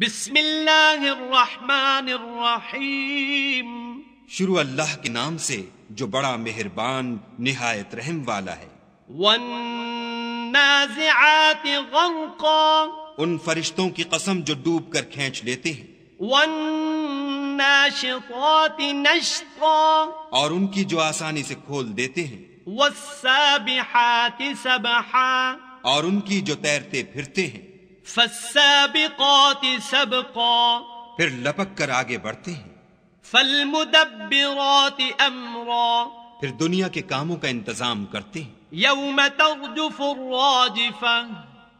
बिस्मिल्लाहिर्रहमानिर्रहीम शुरू अल्लाह के नाम से जो बड़ा मेहरबान निहायत रहम वाला है उन फरिश्तों की कसम जो डूब कर खेच लेते हैं और उनकी जो आसानी से खोल देते हैं वो सब सब हाथी और उनकी जो तैरते फिरते हैं फसाबिकात सबका फिर लपक कर आगे बढ़ते हैं फल मुदब्बिरात अमरा फिर दुनिया के कामों का इंतजाम करते हैं यौम तर्जुफुर्राजिफा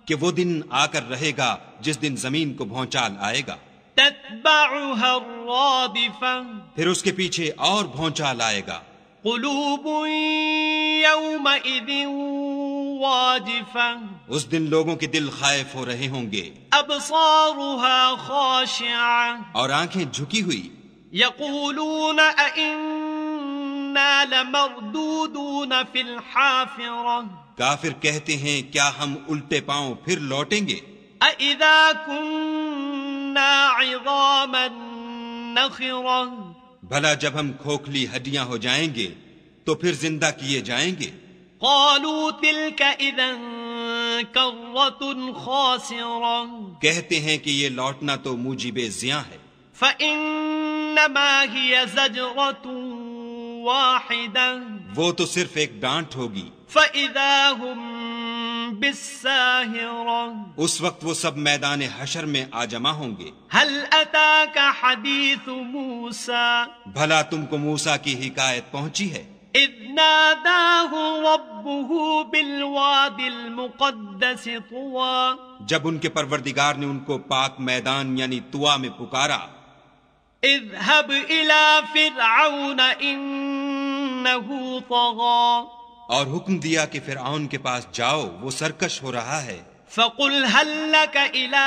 कि वो दिन आकर रहेगा जिस दिन जमीन को भौचाल आएगा फिर उसके पीछे और भौचाल आएगा कुलूब यौम वाजिफा उस दिन लोगों के दिल खायफ हो रहे होंगे अब और आंखें झुकी हुई काफिर कहते हैं क्या हम उल्टे पांव फिर लौटेंगे भला जब हम खोखली हड्डियां हो जाएंगे तो फिर जिंदा किए जाएंगे قالوا تلك اذا كره خاسرا कहते हैं कि ये लौटना तो मुजीबे जिया है فانما هي زجرة واحدة वो तो सिर्फ एक डांट होगी فاذا هم بالساهرة उस वक्त वो सब मैदान हशर में आ जमा होंगे هل اتاك حديث موسى भला तुमको मूसा की हिकायत पहुंची है जब उनके परवरदिगार ने उनको पाक मैदान यानी तुआ में पुकारा اذهب إلى فرعون और हुक्म दिया कि आउन के पास जाओ वो सरकश हो रहा है فقل هل لك إلى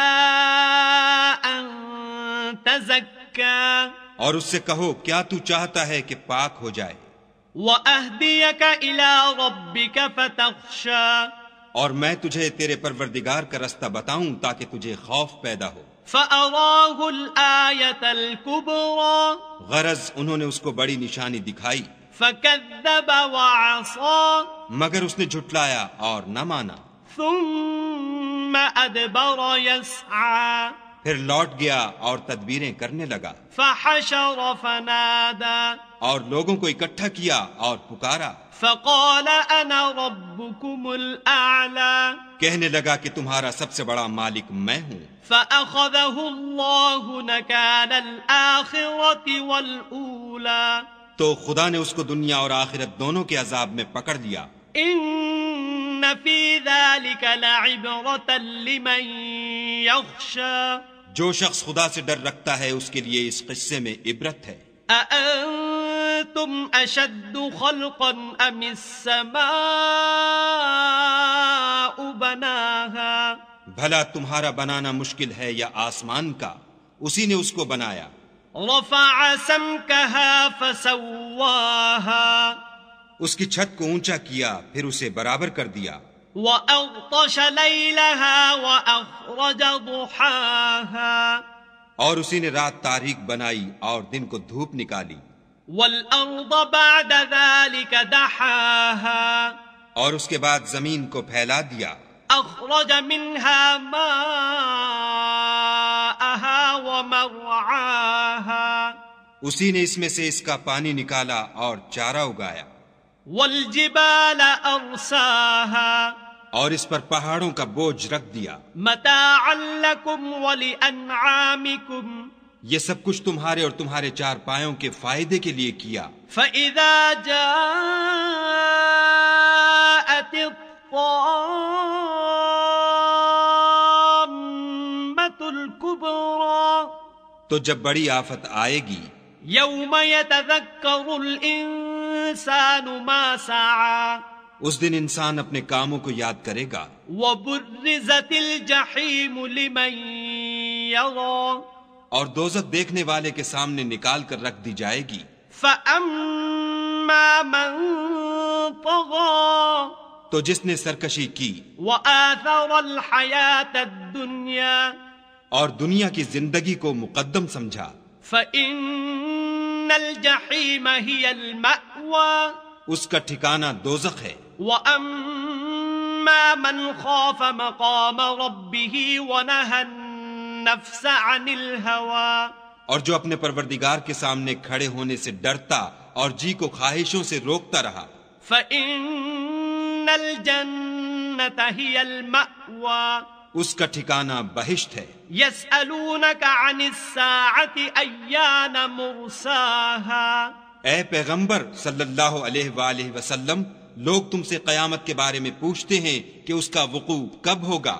أن और उससे कहो क्या तू चाहता है कि पाक हो जाए और मैं तुझे तेरे परवरदिगार का रास्ता बताऊं ताकि तुझे खौफ पैदा हो فَأَرَاهُ الْآيَةَ الْكُبْرَى गरज उन्होंने उसको बड़ी निशानी दिखाई فَكَذَّبَ وَعَصَى मगर उसने झुटलाया और न माना ثُمَّ أَدْبَرَ يَسْعَى फिर लौट गया और तदबीरें करने लगा फनादा और लोगों को इकट्ठा किया और पुकारा कहने लगा कि तुम्हारा सबसे बड़ा मालिक मैं हूँ तो खुदा ने उसको दुनिया और आखिरत दोनों के अजाब में पकड़ लिया في ذلك لعبرة لمن يخشى जो शख्स खुदा से डर रखता है उसके लिए इस किस्से में इबरत है तुम अशद भला तुम्हारा बनाना मुश्किल है या आसमान का उसी ने उसको बनाया उसकी छत को ऊंचा किया फिर उसे बराबर कर दिया وأغطش ليلها وأخرج ضحاها और उसी ने रात तारीख बनाई और दिन को धूप निकाली والأرض بعد ذلك دحاها और उसके बाद जमीन को फैला दिया أخرج منها ماءها ومرعاها उसी ने इसमें से इसका पानी निकाला और चारा उगाया والجبال أرساها और इस पर पहाड़ों का बोझ रख दिया मता ये सब कुछ तुम्हारे और तुम्हारे चार पायों के फायदे के लिए किया फैदा जा तो जब बड़ी आफत आएगी यौम तक इंसान उस दिन इंसान अपने कामों को याद करेगा और दोजक देखने वाले के सामने निकाल कर रख दी जाएगी तो जिसने सरकशी की दुनिया और दुनिया की जिंदगी को मुकदम समझा उसका ठिकाना दोजक है من خاف مقام ربه ونهى النفس عن الهوى और जो अपने परवरदिगार के सामने खड़े होने से डरता और जी को ख्वाहिशों से रोकता रहा उसका ठिकाना बहिष्ट है यस ए पैगंबर सल्लल्लाहु अलैहि लोग तुमसे कयामत के बारे में पूछते हैं कि उसका वकू कब होगा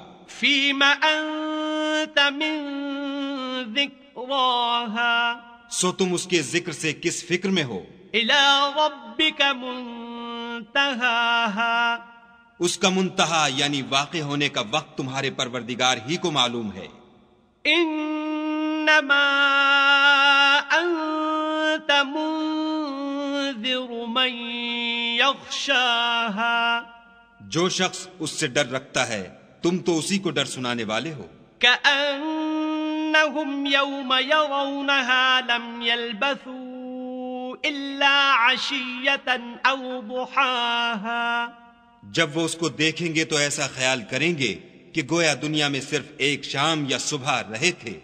सो तुम उसके जिक्र से किस फिक्र में हो उसका मुंतहा यानी वाक़ होने का वक्त तुम्हारे परवरदिगार ही को मालूम है इन्नमा अंत मुंजिरु जो शख्स उससे डर रखता है तुम तो उसी को डर सुनाने वाले हो كأنهم जब वो उसको देखेंगे तो ऐसा ख्याल करेंगे कि गोया दुनिया में सिर्फ एक शाम या सुबह रहे थे